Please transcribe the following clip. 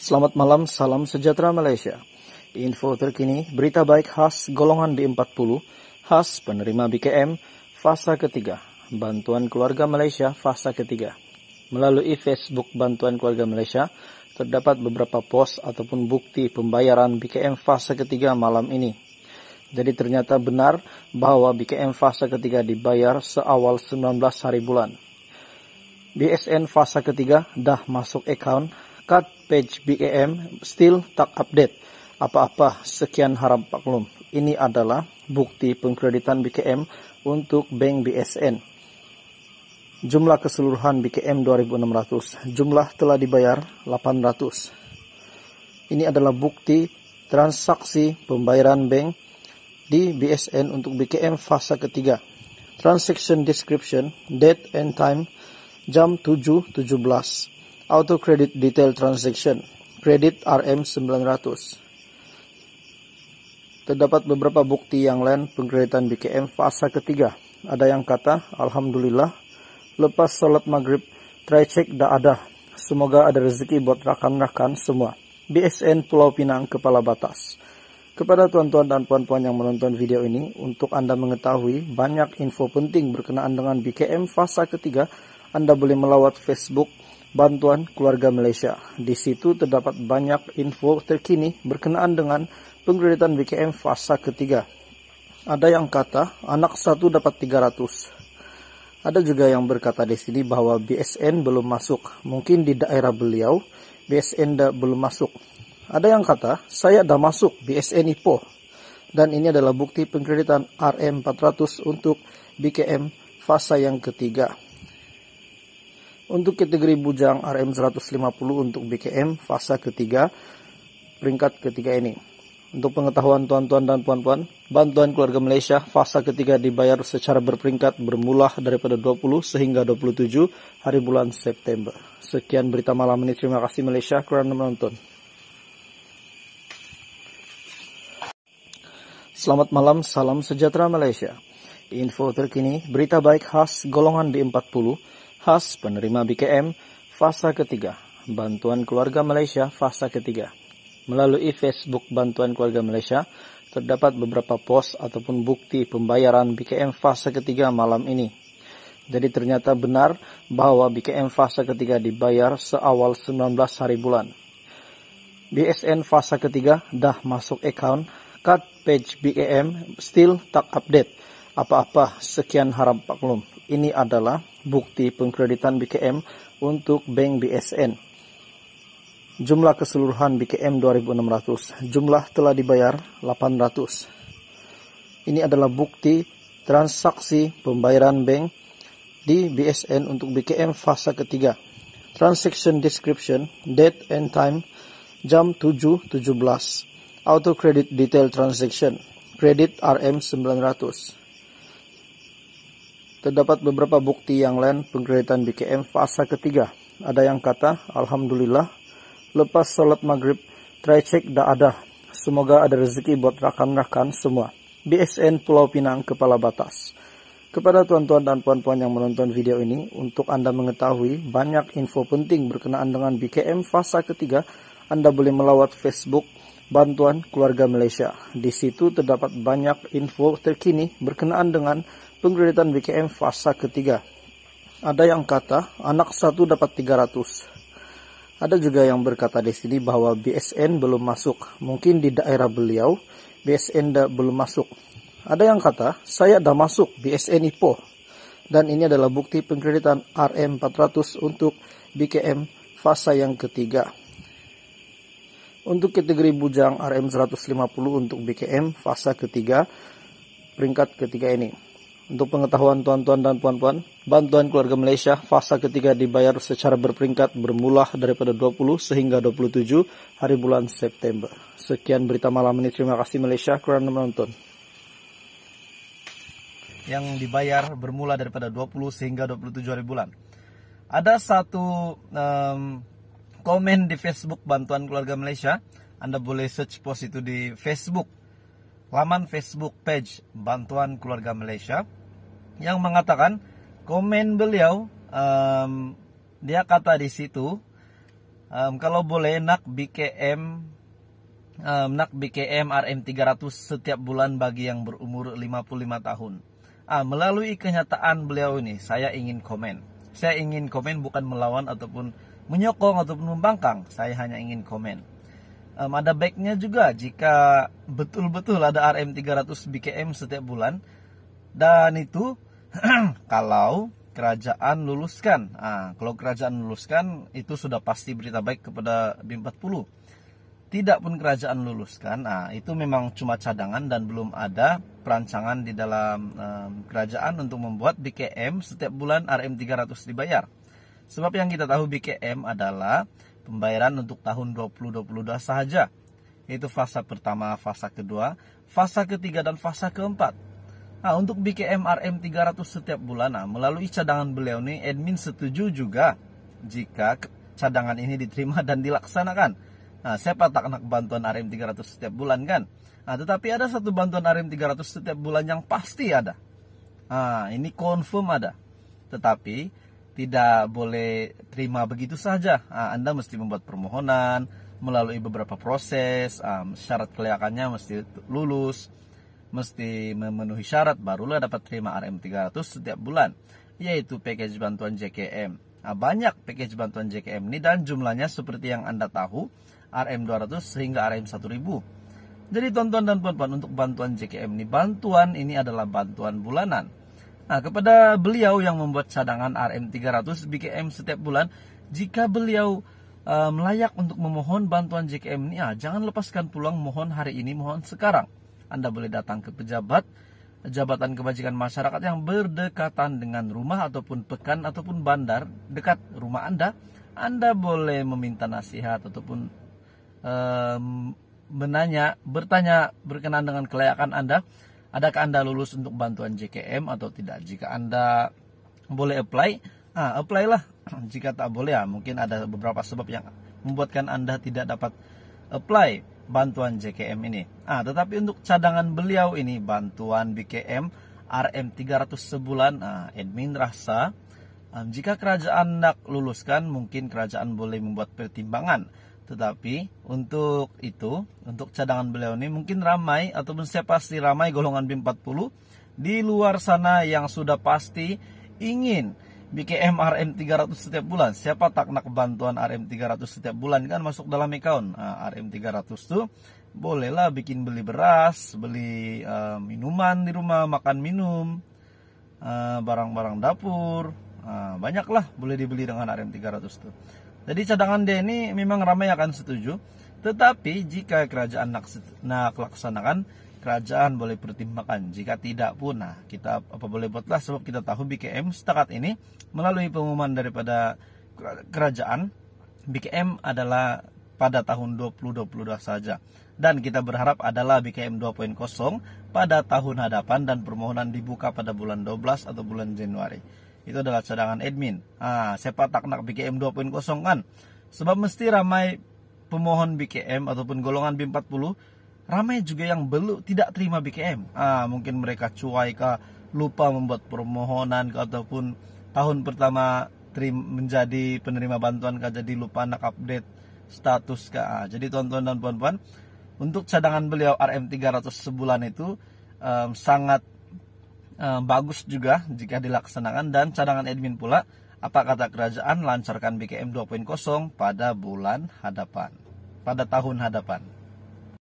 Selamat malam, salam sejahtera Malaysia. Info terkini, berita baik khas golongan D40, khas penerima BKM, fasa ketiga, bantuan keluarga Malaysia fasa ketiga. Melalui Facebook Bantuan Keluarga Malaysia, terdapat beberapa pos ataupun bukti pembayaran BKM fasa ketiga malam ini. Jadi ternyata benar bahwa BKM fasa ketiga dibayar seawal 19 hari bulan. BSN fasa ketiga dah masuk account cut page BAM e still tak update apa-apa sekian harap maklum. Ini adalah bukti pengkreditan BKM untuk Bank BSN. Jumlah keseluruhan BKM 2600. Jumlah telah dibayar 800. Ini adalah bukti transaksi pembayaran bank di BSN untuk BKM fase ketiga. Transaction description, date and time, jam 7.17. Auto Credit Detail Transaction credit RM 900 Terdapat beberapa bukti yang lain pengkreditan BKM fase ketiga. Ada yang kata, Alhamdulillah, lepas sholat maghrib, try check dah ada. Semoga ada rezeki buat rakan-rakan semua. BSN Pulau Pinang Kepala Batas. Kepada tuan-tuan dan puan-puan yang menonton video ini, untuk Anda mengetahui banyak info penting berkenaan dengan BKM fase ketiga, Anda boleh melawat Facebook bantuan keluarga Malaysia. Di situ terdapat banyak info terkini berkenaan dengan penggredetan BKM fasa ketiga. Ada yang kata anak satu dapat 300. Ada juga yang berkata di sini bahwa BSN belum masuk. Mungkin di daerah beliau BSN dah belum masuk. Ada yang kata saya dah masuk BSN IPO. Dan ini adalah bukti pengkreditan RM400 untuk BKM fasa yang ketiga. Untuk kategori bujang RM150 untuk BKM fase ketiga, peringkat ketiga ini. Untuk pengetahuan tuan-tuan dan puan-puan, bantuan keluarga Malaysia fase ketiga dibayar secara berperingkat bermula daripada 20 sehingga 27 hari bulan September. Sekian berita malam ini. Terima kasih Malaysia kerana menonton. Selamat malam, salam sejahtera Malaysia. Info terkini, berita baik khas golongan D40 khas penerima BKM fasa ketiga, bantuan keluarga Malaysia fasa ketiga. Melalui Facebook Bantuan Keluarga Malaysia, terdapat beberapa pos ataupun bukti pembayaran BKM fasa ketiga malam ini. Jadi ternyata benar bahwa BKM fasa ketiga dibayar seawal 19 hari bulan. BSN fasa ketiga dah masuk account, cut page BKM still tak update apa-apa sekian Pak maklum. Ini adalah bukti pengkreditan BKM untuk Bank BSN. Jumlah keseluruhan BKM 2600, jumlah telah dibayar 800. Ini adalah bukti transaksi pembayaran bank di BSN untuk BKM fase ketiga. Transaction description, date and time, jam 7.17. Auto credit detail transaction, credit RM 900 terdapat beberapa bukti yang lain penggeritan BKM fase ketiga. Ada yang kata, Alhamdulillah, lepas sholat maghrib, try check dah ada. Semoga ada rezeki buat rakan-rakan semua. BSN Pulau Pinang, Kepala Batas. Kepada tuan-tuan dan puan-puan yang menonton video ini, untuk Anda mengetahui banyak info penting berkenaan dengan BKM fase ketiga, Anda boleh melawat Facebook Bantuan Keluarga Malaysia. Di situ terdapat banyak info terkini berkenaan dengan penggredetan BKM fasa ketiga. Ada yang kata anak satu dapat 300. Ada juga yang berkata di sini bahwa BSN belum masuk. Mungkin di daerah beliau BSN da belum masuk. Ada yang kata saya dah masuk BSN IPO. Dan ini adalah bukti pengkreditan RM400 untuk BKM fasa yang ketiga. Untuk kategori bujang RM150 untuk BKM fasa ketiga peringkat ketiga ini untuk pengetahuan tuan-tuan dan puan-puan, bantuan keluarga Malaysia fase ketiga dibayar secara berperingkat bermula daripada 20 sehingga 27 hari bulan September. Sekian berita malam ini. Terima kasih Malaysia kerana menonton. Yang dibayar bermula daripada 20 sehingga 27 hari bulan. Ada satu um, komen di Facebook bantuan keluarga Malaysia. Anda boleh search post itu di Facebook. Laman Facebook page Bantuan Keluarga Malaysia yang mengatakan komen beliau um, dia kata di situ um, kalau boleh nak BKM um, nak BKM RM 300 setiap bulan bagi yang berumur 55 tahun. Ah, melalui kenyataan beliau ini saya ingin komen. Saya ingin komen bukan melawan ataupun menyokong ataupun membangkang. Saya hanya ingin komen. Um, ada baiknya juga jika betul-betul ada RM 300 BKM setiap bulan dan itu kalau kerajaan luluskan. Nah, kalau kerajaan luluskan itu sudah pasti berita baik kepada B40. Tidak pun kerajaan luluskan, nah, itu memang cuma cadangan dan belum ada perancangan di dalam um, kerajaan untuk membuat BKM setiap bulan RM300 dibayar. Sebab yang kita tahu BKM adalah pembayaran untuk tahun 2022 saja. Yaitu fase pertama, fase kedua, fase ketiga dan fase keempat. Nah, untuk bikin MRM 300 setiap bulan, nah, melalui cadangan beliau nih, admin setuju juga jika cadangan ini diterima dan dilaksanakan. Nah, siapa tak nak bantuan RM 300 setiap bulan kan? Nah, tetapi ada satu bantuan RM 300 setiap bulan yang pasti ada. Nah, ini confirm ada. Tetapi tidak boleh terima begitu saja. Nah, Anda mesti membuat permohonan melalui beberapa proses, um, syarat kelayakannya mesti lulus mesti memenuhi syarat barulah dapat terima RM300 setiap bulan, yaitu package bantuan JKM. Nah, banyak package bantuan JKM ini dan jumlahnya seperti yang Anda tahu, RM200 sehingga RM1000. Jadi tonton dan puan-puan untuk bantuan JKM ini, bantuan ini adalah bantuan bulanan. Nah, kepada beliau yang membuat cadangan RM300 BKM setiap bulan, jika beliau eh, melayak untuk memohon bantuan JKM ini, ah, jangan lepaskan pulang mohon hari ini, mohon sekarang. Anda boleh datang ke pejabat jabatan kebajikan masyarakat yang berdekatan dengan rumah ataupun pekan ataupun bandar dekat rumah Anda, Anda boleh meminta nasihat ataupun um, menanya, bertanya berkenaan dengan kelayakan Anda, adakah Anda lulus untuk bantuan JKM atau tidak? Jika Anda boleh apply, ah apply lah. Jika tak boleh ya mungkin ada beberapa sebab yang membuatkan Anda tidak dapat apply bantuan JKM ini. Ah, tetapi untuk cadangan beliau ini bantuan BKM RM300 sebulan, ah, admin rasa um, ah, jika kerajaan nak luluskan mungkin kerajaan boleh membuat pertimbangan. Tetapi untuk itu, untuk cadangan beliau ini mungkin ramai ataupun saya pasti ramai golongan B40 di luar sana yang sudah pasti ingin BKM RM300 setiap bulan. Siapa tak nak bantuan RM300 setiap bulan kan masuk dalam account. Nah, RM300 tuh bolehlah bikin beli beras, beli uh, minuman di rumah, makan minum, eh, barang-barang uh, dapur. Uh, banyaklah boleh dibeli dengan RM300 tuh. Jadi cadangan dia ini memang ramai akan setuju. Tetapi jika kerajaan nak, nak laksanakan kerajaan boleh pertimbangkan jika tidak pun nah kita apa boleh buatlah sebab kita tahu BKM setakat ini melalui pengumuman daripada kerajaan BKM adalah pada tahun 2022 saja dan kita berharap adalah BKM 2.0 pada tahun hadapan dan permohonan dibuka pada bulan 12 atau bulan Januari itu adalah cadangan admin ah siapa tak nak BKM 2.0 kan sebab mesti ramai pemohon BKM ataupun golongan B40 ramai juga yang belum tidak terima BKM. Ah, mungkin mereka cuai ke lupa membuat permohonan ke ataupun tahun pertama terim, menjadi penerima bantuan ke jadi lupa nak update status ke Ah, jadi tuan dan puan-puan, untuk cadangan beliau RM300 sebulan itu um, sangat um, bagus juga jika dilaksanakan dan cadangan admin pula apa kata kerajaan lancarkan BKM 2.0 pada bulan hadapan pada tahun hadapan